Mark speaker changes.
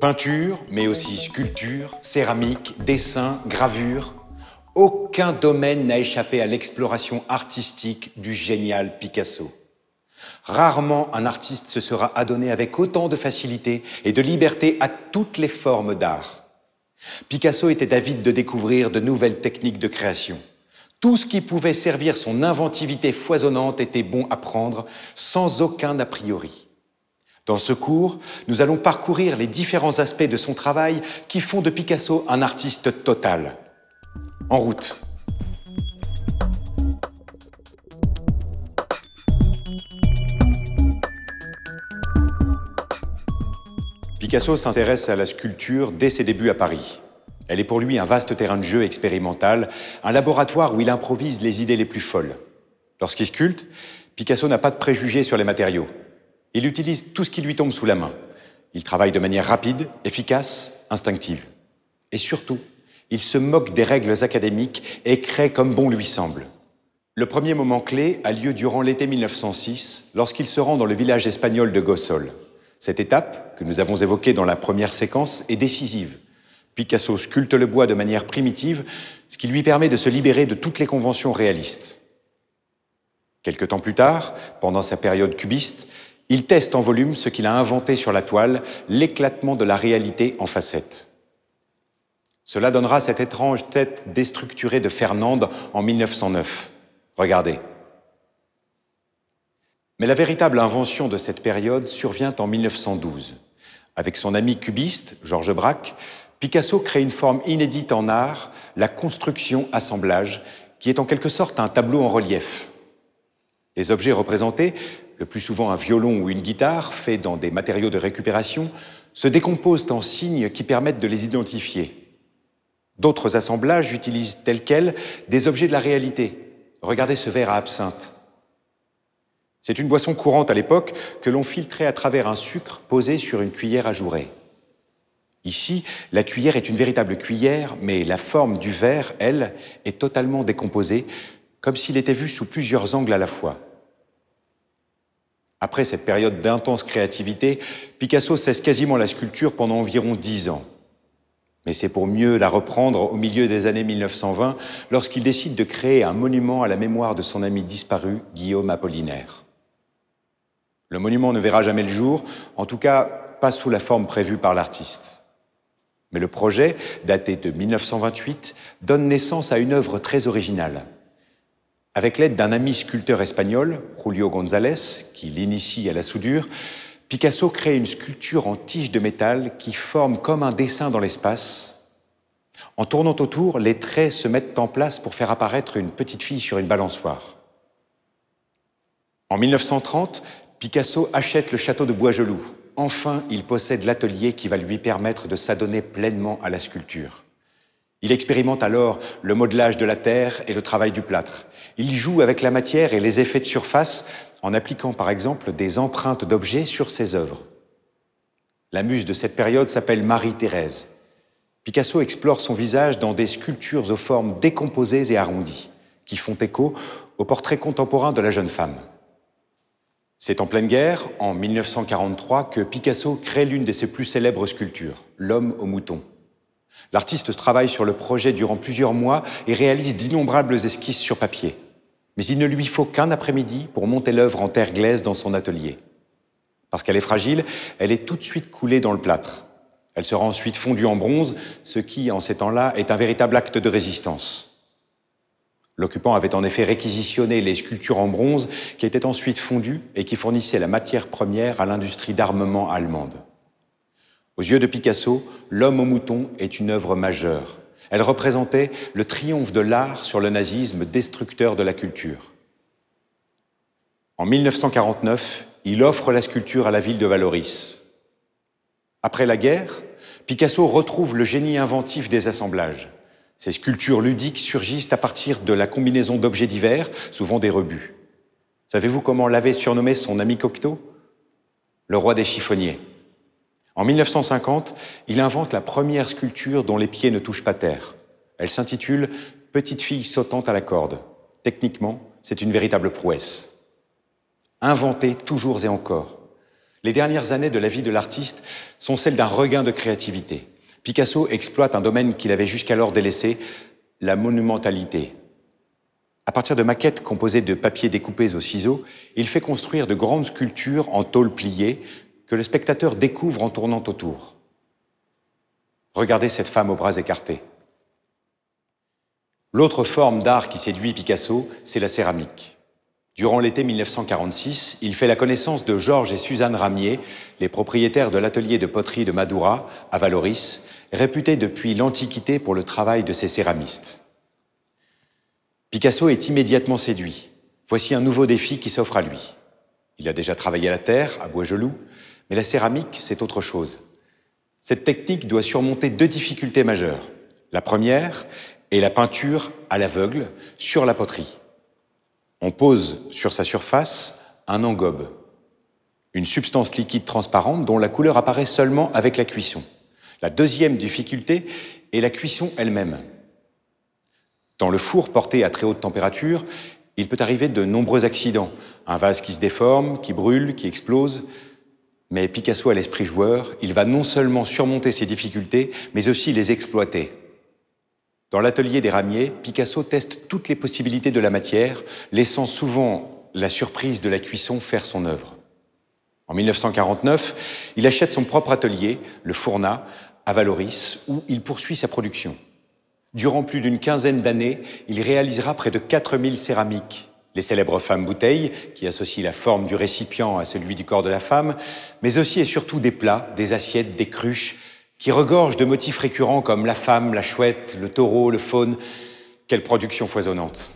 Speaker 1: Peinture, mais aussi sculpture, céramique, dessin, gravure. Aucun domaine n'a échappé à l'exploration artistique du génial Picasso. Rarement un artiste se sera adonné avec autant de facilité et de liberté à toutes les formes d'art. Picasso était avide de découvrir de nouvelles techniques de création. Tout ce qui pouvait servir son inventivité foisonnante était bon à prendre, sans aucun a priori. Dans ce cours, nous allons parcourir les différents aspects de son travail qui font de Picasso un artiste total. En route. Picasso s'intéresse à la sculpture dès ses débuts à Paris. Elle est pour lui un vaste terrain de jeu expérimental, un laboratoire où il improvise les idées les plus folles. Lorsqu'il sculpte, Picasso n'a pas de préjugés sur les matériaux. Il utilise tout ce qui lui tombe sous la main. Il travaille de manière rapide, efficace, instinctive. Et surtout, il se moque des règles académiques et crée comme bon lui semble. Le premier moment clé a lieu durant l'été 1906, lorsqu'il se rend dans le village espagnol de Gossol. Cette étape, que nous avons évoquée dans la première séquence, est décisive. Picasso sculpte le bois de manière primitive, ce qui lui permet de se libérer de toutes les conventions réalistes. Quelque temps plus tard, pendant sa période cubiste, il teste en volume ce qu'il a inventé sur la toile, l'éclatement de la réalité en facettes. Cela donnera cette étrange tête déstructurée de Fernande en 1909. Regardez. Mais la véritable invention de cette période survient en 1912. Avec son ami cubiste, Georges Braque, Picasso crée une forme inédite en art, la construction-assemblage, qui est en quelque sorte un tableau en relief. Les objets représentés le plus souvent un violon ou une guitare, fait dans des matériaux de récupération, se décomposent en signes qui permettent de les identifier. D'autres assemblages utilisent tels quels des objets de la réalité. Regardez ce verre à absinthe. C'est une boisson courante à l'époque que l'on filtrait à travers un sucre posé sur une cuillère ajourée. Ici, la cuillère est une véritable cuillère, mais la forme du verre, elle, est totalement décomposée, comme s'il était vu sous plusieurs angles à la fois. Après cette période d'intense créativité, Picasso cesse quasiment la sculpture pendant environ dix ans. Mais c'est pour mieux la reprendre au milieu des années 1920, lorsqu'il décide de créer un monument à la mémoire de son ami disparu, Guillaume Apollinaire. Le monument ne verra jamais le jour, en tout cas pas sous la forme prévue par l'artiste. Mais le projet, daté de 1928, donne naissance à une œuvre très originale. Avec l'aide d'un ami sculpteur espagnol, Julio González, qui l'initie à la soudure, Picasso crée une sculpture en tige de métal qui forme comme un dessin dans l'espace. En tournant autour, les traits se mettent en place pour faire apparaître une petite fille sur une balançoire. En 1930, Picasso achète le château de Boisgelou. Enfin, il possède l'atelier qui va lui permettre de s'adonner pleinement à la sculpture. Il expérimente alors le modelage de la terre et le travail du plâtre. Il joue avec la matière et les effets de surface en appliquant par exemple des empreintes d'objets sur ses œuvres. La muse de cette période s'appelle Marie-Thérèse. Picasso explore son visage dans des sculptures aux formes décomposées et arrondies, qui font écho au portrait contemporain de la jeune femme. C'est en pleine guerre, en 1943, que Picasso crée l'une de ses plus célèbres sculptures, L'homme au mouton. L'artiste travaille sur le projet durant plusieurs mois et réalise d'innombrables esquisses sur papier. Mais il ne lui faut qu'un après-midi pour monter l'œuvre en terre glaise dans son atelier. Parce qu'elle est fragile, elle est tout de suite coulée dans le plâtre. Elle sera ensuite fondue en bronze, ce qui, en ces temps-là, est un véritable acte de résistance. L'occupant avait en effet réquisitionné les sculptures en bronze qui étaient ensuite fondues et qui fournissaient la matière première à l'industrie d'armement allemande. Aux yeux de Picasso, L'homme au mouton est une œuvre majeure. Elle représentait le triomphe de l'art sur le nazisme destructeur de la culture. En 1949, il offre la sculpture à la ville de Valoris. Après la guerre, Picasso retrouve le génie inventif des assemblages. Ses sculptures ludiques surgissent à partir de la combinaison d'objets divers, souvent des rebuts. Savez-vous comment l'avait surnommé son ami Cocteau Le roi des chiffonniers. En 1950, il invente la première sculpture dont les pieds ne touchent pas terre. Elle s'intitule Petite fille sautante à la corde. Techniquement, c'est une véritable prouesse. Inventer toujours et encore. Les dernières années de la vie de l'artiste sont celles d'un regain de créativité. Picasso exploite un domaine qu'il avait jusqu'alors délaissé, la monumentalité. À partir de maquettes composées de papiers découpés au ciseau, il fait construire de grandes sculptures en tôle pliée que le spectateur découvre en tournant autour. Regardez cette femme aux bras écartés. L'autre forme d'art qui séduit Picasso, c'est la céramique. Durant l'été 1946, il fait la connaissance de Georges et Suzanne Ramier, les propriétaires de l'atelier de poterie de Madura, à Valoris, réputé depuis l'Antiquité pour le travail de ses céramistes. Picasso est immédiatement séduit. Voici un nouveau défi qui s'offre à lui. Il a déjà travaillé à la terre, à Boisgelou, mais la céramique, c'est autre chose. Cette technique doit surmonter deux difficultés majeures. La première est la peinture à l'aveugle sur la poterie. On pose sur sa surface un engobe, une substance liquide transparente dont la couleur apparaît seulement avec la cuisson. La deuxième difficulté est la cuisson elle-même. Dans le four porté à très haute température, il peut arriver de nombreux accidents. Un vase qui se déforme, qui brûle, qui explose. Mais Picasso a l'esprit joueur, il va non seulement surmonter ses difficultés, mais aussi les exploiter. Dans l'atelier des ramiers, Picasso teste toutes les possibilités de la matière, laissant souvent la surprise de la cuisson faire son œuvre. En 1949, il achète son propre atelier, le Fourna, à Valoris, où il poursuit sa production. Durant plus d'une quinzaine d'années, il réalisera près de 4000 céramiques, les célèbres femmes bouteilles, qui associent la forme du récipient à celui du corps de la femme, mais aussi et surtout des plats, des assiettes, des cruches, qui regorgent de motifs récurrents comme la femme, la chouette, le taureau, le faune. Quelle production foisonnante